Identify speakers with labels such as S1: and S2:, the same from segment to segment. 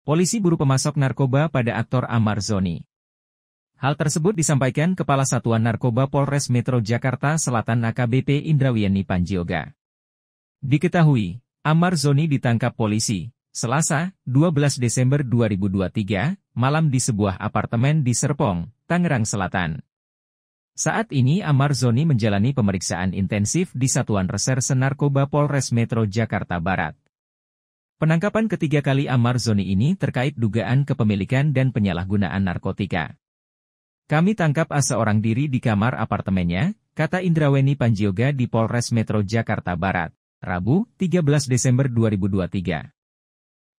S1: Polisi buru pemasok narkoba pada aktor Amar Zoni. Hal tersebut disampaikan Kepala Satuan Narkoba Polres Metro Jakarta Selatan AKBP Indrawiani Panjioga. Diketahui, Amar Zoni ditangkap polisi, Selasa, 12 Desember 2023, malam di sebuah apartemen di Serpong, Tangerang Selatan. Saat ini Amar Zoni menjalani pemeriksaan intensif di Satuan Reserse Narkoba Polres Metro Jakarta Barat. Penangkapan ketiga kali Amar Zoni ini terkait dugaan kepemilikan dan penyalahgunaan narkotika. Kami tangkap asa orang diri di kamar apartemennya, kata Indraweni Panjioga di Polres Metro Jakarta Barat, Rabu, 13 Desember 2023.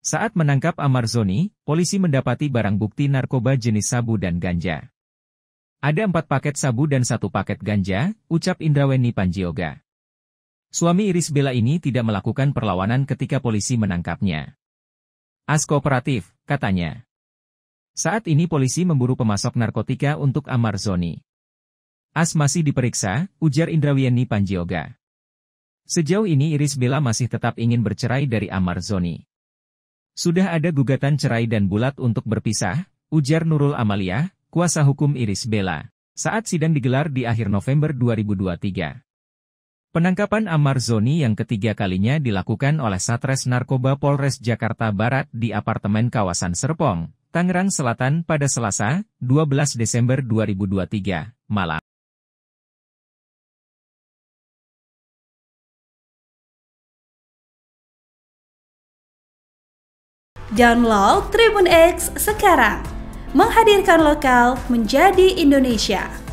S1: Saat menangkap Amar Zoni, polisi mendapati barang bukti narkoba jenis sabu dan ganja. Ada empat paket sabu dan satu paket ganja, ucap Indraweni Panjioga. Suami Iris Bella ini tidak melakukan perlawanan ketika polisi menangkapnya. As kooperatif, katanya. Saat ini polisi memburu pemasok narkotika untuk Amar Zoni. As masih diperiksa, ujar Indrawiani Panjioga. Sejauh ini Iris Bella masih tetap ingin bercerai dari Amar Zoni. Sudah ada gugatan cerai dan bulat untuk berpisah, ujar Nurul Amalia, kuasa hukum Iris Bella, saat sidang digelar di akhir November 2023. Penangkapan Amar Zoni yang ketiga kalinya dilakukan oleh Satres Narkoba Polres Jakarta Barat di apartemen kawasan Serpong, Tangerang Selatan pada Selasa, 12 Desember 2023, malam. Download Tribun X sekarang, menghadirkan lokal menjadi Indonesia.